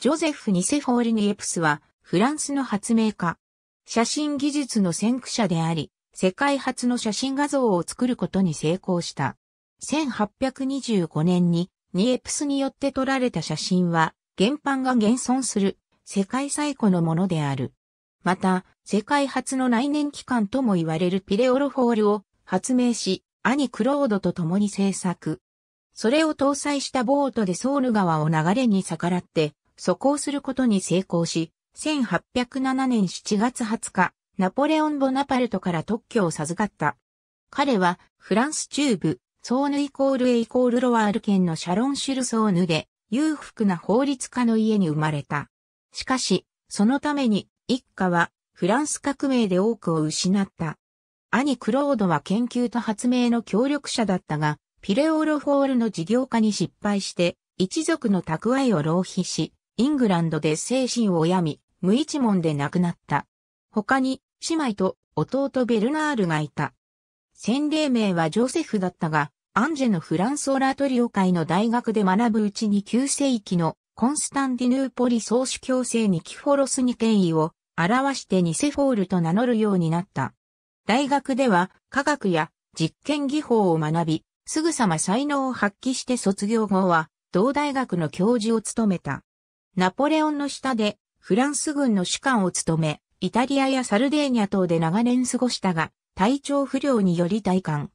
ジョゼフ・ニセフォールニエプスは、フランスの発明家。写真技術の先駆者であり、世界初の写真画像を作ることに成功した。1825年に、ニエプスによって撮られた写真は、原版が現存する、世界最古のものである。また、世界初の内燃機関とも言われるピレオロフォールを発明し、兄クロードと共に制作。それを搭載したボートでソール川を流れに逆らって、こ行することに成功し、1807年7月20日、ナポレオン・ボナパルトから特許を授かった。彼は、フランス中部、ソーヌイコールエイコールロワール県のシャロンシュルソーヌで、裕福な法律家の家に生まれた。しかし、そのために、一家は、フランス革命で多くを失った。兄クロードは研究と発明の協力者だったが、ピレオロフォールの事業化に失敗して、一族の蓄えを浪費し、イングランドで精神を病み、無一文で亡くなった。他に、姉妹と弟ベルナールがいた。洗礼名はジョセフだったが、アンジェのフランスオラトリオ会の大学で学ぶうちに9世紀のコンスタンディヌーポリ総主教制にキフォロスに権威を表してニセフォールと名乗るようになった。大学では科学や実験技法を学び、すぐさま才能を発揮して卒業後は同大学の教授を務めた。ナポレオンの下でフランス軍の主官を務め、イタリアやサルデーニャ等で長年過ごしたが、体調不良により退官。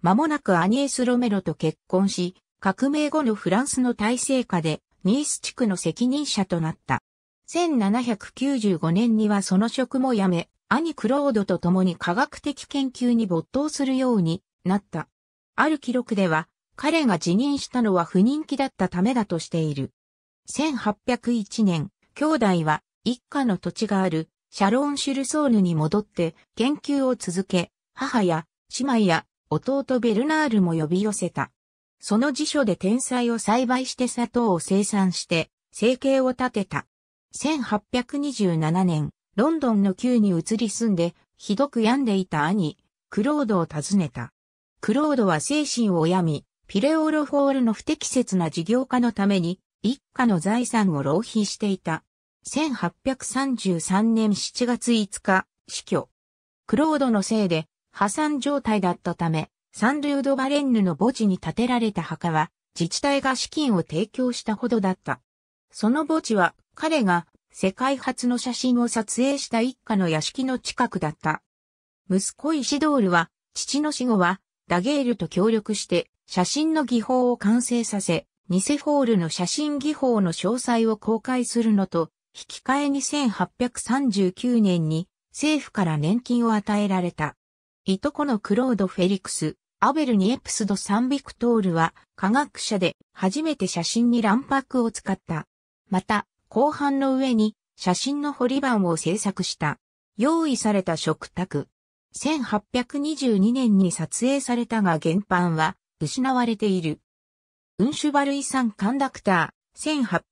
間もなくアニエス・ロメロと結婚し、革命後のフランスの体制下で、ニース地区の責任者となった。1795年にはその職も辞め、兄クロードと共に科学的研究に没頭するようになった。ある記録では、彼が辞任したのは不人気だったためだとしている。1801年、兄弟は一家の土地があるシャロンシュルソーヌに戻って研究を続け、母や姉妹や弟ベルナールも呼び寄せた。その辞書で天才を栽培して砂糖を生産して生計を立てた。1827年、ロンドンの旧に移り住んで、ひどく病んでいた兄、クロードを訪ねた。クロードは精神を病み、ピレオロフォールの不適切な事業家のために一家の財産を浪費していた。1833年7月5日、死去。クロードのせいで破産状態だったため、サンルード・バレンヌの墓地に建てられた墓は、自治体が資金を提供したほどだった。その墓地は、彼が世界初の写真を撮影した一家の屋敷の近くだった。息子イシドールは、父の死後は、ダゲールと協力して、写真の技法を完成させ、偽ホールの写真技法の詳細を公開するのと、引き換えに1839年に政府から年金を与えられた。いとこのクロード・フェリクス、アベル・ニエプスド・サンビクトールは科学者で初めて写真に卵白を使った。また、後半の上に写真のり板を制作した。用意された食卓。1822年に撮影されたが原版は失われている。ウンシュバル遺産カンダクター、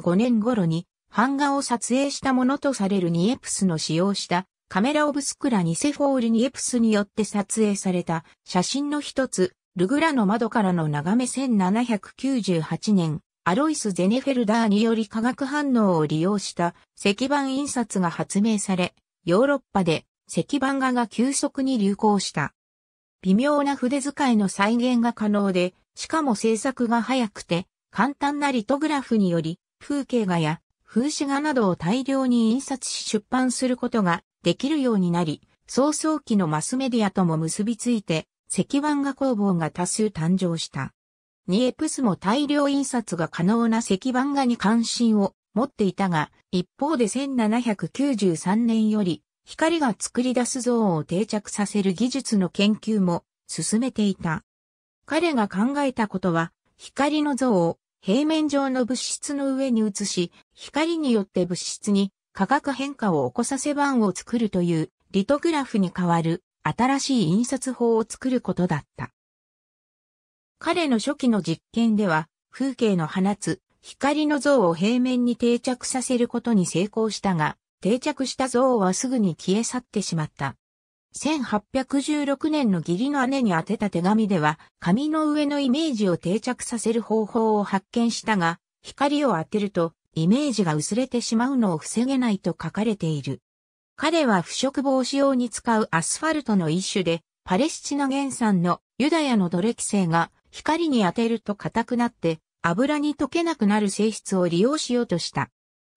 1825年頃に版画を撮影したものとされるニエプスの使用したカメラオブスクラニセフォールニエプスによって撮影された写真の一つ、ルグラの窓からの眺め1798年、アロイス・ゼネフェルダーにより化学反応を利用した石版印刷が発明され、ヨーロッパで石版画が急速に流行した。微妙な筆遣いの再現が可能で、しかも制作が早くて、簡単なリトグラフにより、風景画や風刺画などを大量に印刷し出版することができるようになり、早々期のマスメディアとも結びついて、石版画工房が多数誕生した。ニエプスも大量印刷が可能な石版画に関心を持っていたが、一方で1793年より光が作り出す像を定着させる技術の研究も進めていた。彼が考えたことは、光の像を平面上の物質の上に移し、光によって物質に化学変化を起こさせ版を作るというリトグラフに代わる新しい印刷法を作ることだった。彼の初期の実験では、風景の放つ光の像を平面に定着させることに成功したが、定着した像はすぐに消え去ってしまった。1816年の義理の姉に宛てた手紙では、紙の上のイメージを定着させる方法を発見したが、光を当てると、イメージが薄れてしまうのを防げないと書かれている。彼は腐食防止用に使うアスファルトの一種で、パレスチナ原産のユダヤのドレキセイが光に当てると硬くなって油に溶けなくなる性質を利用しようとした。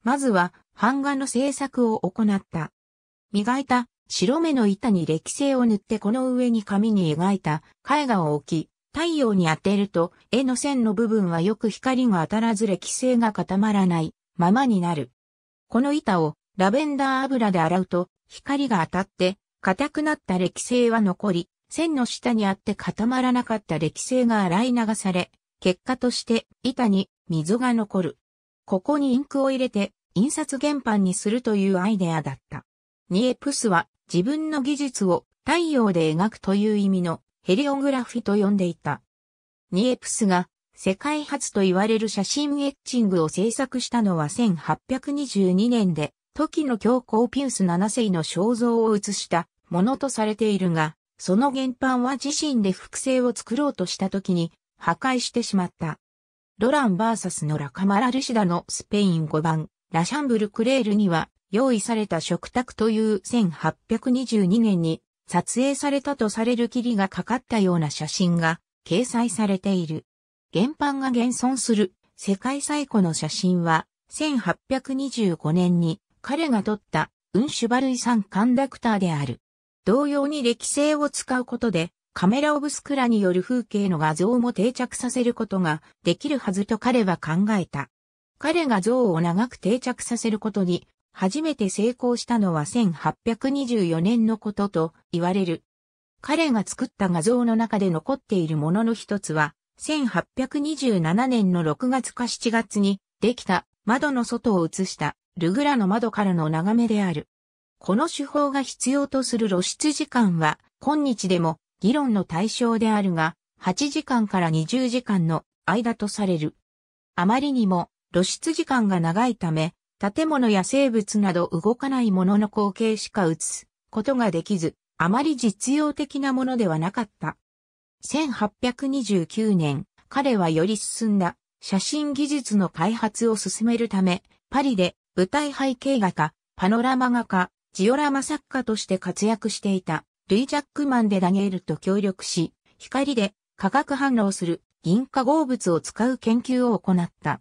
まずは版画の制作を行った。磨いた白目の板に歴性を塗ってこの上に紙に描いた絵画を置き、太陽に当てると絵の線の部分はよく光が当たらず歴性が固まらないままになる。この板をラベンダー油で洗うと光が当たって硬くなった歴性は残り、線の下にあって固まらなかった歴性が洗い流され、結果として板に溝が残る。ここにインクを入れて印刷原版にするというアイデアだった。ニエプスは自分の技術を太陽で描くという意味のヘリオグラフィと呼んでいた。ニエプスが世界初と言われる写真エッチングを制作したのは1822年で、時の教皇ピウス7世の肖像を写したものとされているが、その原版は自身で複製を作ろうとした時に破壊してしまった。ロランバーサスのラカマラルシダのスペイン5番、ラシャンブルクレールには用意された食卓という1822年に撮影されたとされる霧がかかったような写真が掲載されている。原版が現存する世界最古の写真は1825年に彼が撮ったウンシュバルイ産カンダクターである。同様に歴性を使うことでカメラオブスクラによる風景の画像も定着させることができるはずと彼は考えた。彼が像を長く定着させることに初めて成功したのは1824年のことと言われる。彼が作った画像の中で残っているものの一つは、1827年の6月か7月にできた窓の外を映したルグラの窓からの眺めである。この手法が必要とする露出時間は今日でも議論の対象であるが、8時間から20時間の間とされる。あまりにも露出時間が長いため、建物や生物など動かないものの光景しか映すことができず、あまり実用的なものではなかった。1829年、彼はより進んだ写真技術の開発を進めるため、パリで舞台背景画家、パノラマ画家、ジオラマ作家として活躍していたルイ・ジャックマンでダニエルと協力し、光で化学反応する銀化合物を使う研究を行った。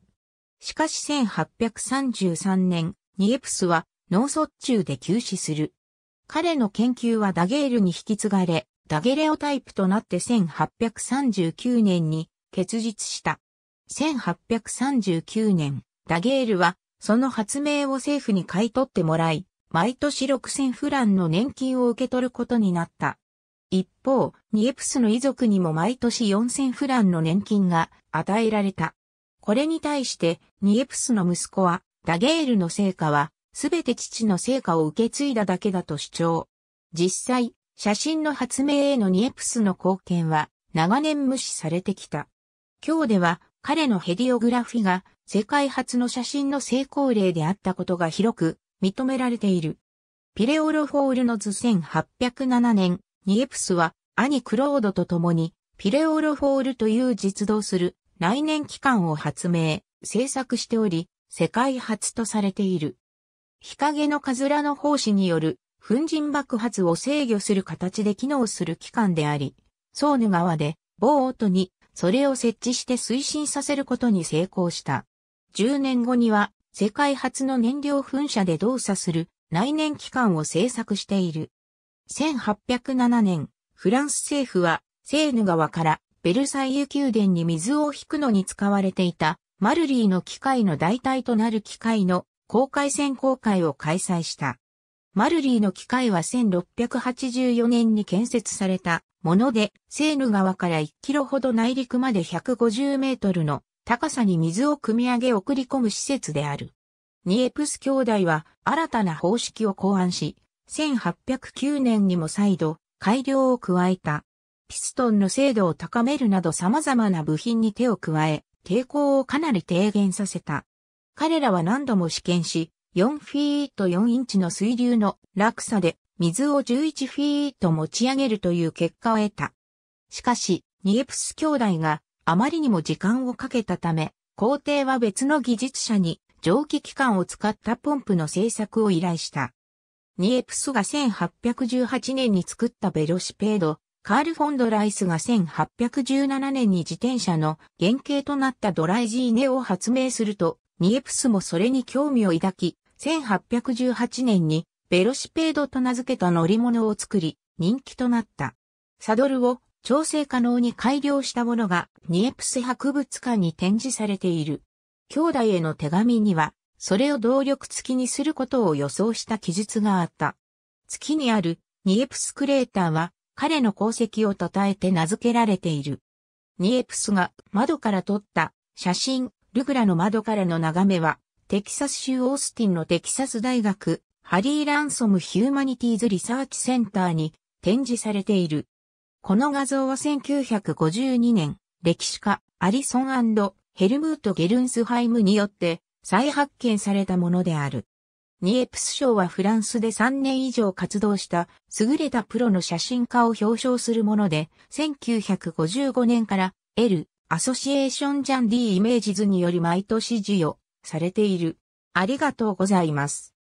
しかし1833年、ニエプスは脳卒中で急死する。彼の研究はダゲールに引き継がれ、ダゲレオタイプとなって1839年に結実した。1839年、ダゲールはその発明を政府に買い取ってもらい、毎年6000フランの年金を受け取ることになった。一方、ニエプスの遺族にも毎年4000フランの年金が与えられた。これに対して、ニエプスの息子は、ダゲールの成果は、すべて父の成果を受け継いだだけだと主張。実際、写真の発明へのニエプスの貢献は、長年無視されてきた。今日では、彼のヘディオグラフィが、世界初の写真の成功例であったことが広く、認められている。ピレオロフォールの図1807年、ニエプスは、兄クロードと共に、ピレオロフォールという実動する内燃機関を発明、制作しており、世界初とされている。日陰のカズラの奉仕による粉塵爆発を制御する形で機能する機関であり、ソーヌ川で某音にそれを設置して推進させることに成功した。10年後には世界初の燃料噴射で動作する内燃機関を制作している。1807年、フランス政府はセーヌ川からベルサイユ宮殿に水を引くのに使われていた、マルリーの機械の代替となる機械の公開選考会を開催した。マルリーの機械は1684年に建設されたもので、セーヌ川から1キロほど内陸まで150メートルの高さに水を汲み上げ送り込む施設である。ニエプス兄弟は新たな方式を考案し、1809年にも再度改良を加えた。ピストンの精度を高めるなど様々な部品に手を加え、抵抗をかなり低減させた。彼らは何度も試験し、4フィート4インチの水流の落差で水を11フィート持ち上げるという結果を得た。しかし、ニエプス兄弟があまりにも時間をかけたため、皇帝は別の技術者に蒸気機関を使ったポンプの製作を依頼した。ニエプスが1818年に作ったベロシペード、カール・フォンド・ライスが1817年に自転車の原型となったドライジーネを発明すると、ニエプスもそれに興味を抱き、1818年にベロシペードと名付けた乗り物を作り、人気となった。サドルを調整可能に改良したものがニエプス博物館に展示されている。兄弟への手紙には、それを動力付きにすることを予想した記述があった。月にあるニエプスクレーターは彼の功績を称えて名付けられている。ニエプスが窓から撮った写真、ルグラの窓からの眺めは、テキサス州オースティンのテキサス大学、ハリー・ランソム・ヒューマニティーズ・リサーチ・センターに展示されている。この画像は1952年、歴史家アリソンヘルムート・ゲルンスハイムによって再発見されたものである。ニエプス賞はフランスで3年以上活動した優れたプロの写真家を表彰するもので、1955年から L・ アソシエーション・ジャン・ディ・イメージズにより毎年授与されている。ありがとうございます。